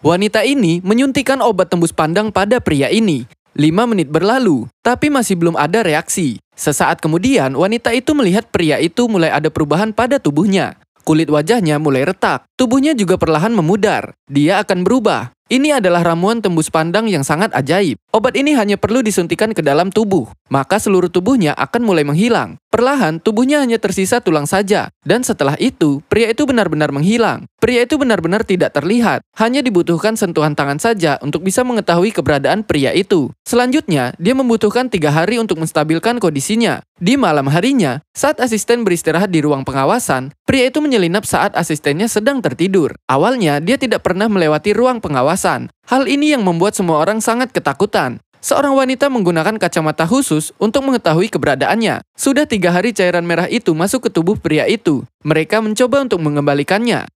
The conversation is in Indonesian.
Wanita ini menyuntikan obat tembus pandang pada pria ini. Lima menit berlalu, tapi masih belum ada reaksi. Sesaat kemudian, wanita itu melihat pria itu mulai ada perubahan pada tubuhnya. Kulit wajahnya mulai retak, tubuhnya juga perlahan memudar. Dia akan berubah. Ini adalah ramuan tembus pandang yang sangat ajaib. Obat ini hanya perlu disuntikan ke dalam tubuh, maka seluruh tubuhnya akan mulai menghilang. Perlahan, tubuhnya hanya tersisa tulang saja, dan setelah itu, pria itu benar-benar menghilang. Pria itu benar-benar tidak terlihat, hanya dibutuhkan sentuhan tangan saja untuk bisa mengetahui keberadaan pria itu. Selanjutnya, dia membutuhkan tiga hari untuk menstabilkan kondisinya. Di malam harinya, saat asisten beristirahat di ruang pengawasan, pria itu menyelinap saat asistennya sedang tertidur. Awalnya, dia tidak pernah melewati ruang pengawasan. Hal ini yang membuat semua orang sangat ketakutan. Seorang wanita menggunakan kacamata khusus untuk mengetahui keberadaannya. Sudah tiga hari cairan merah itu masuk ke tubuh pria itu. Mereka mencoba untuk mengembalikannya,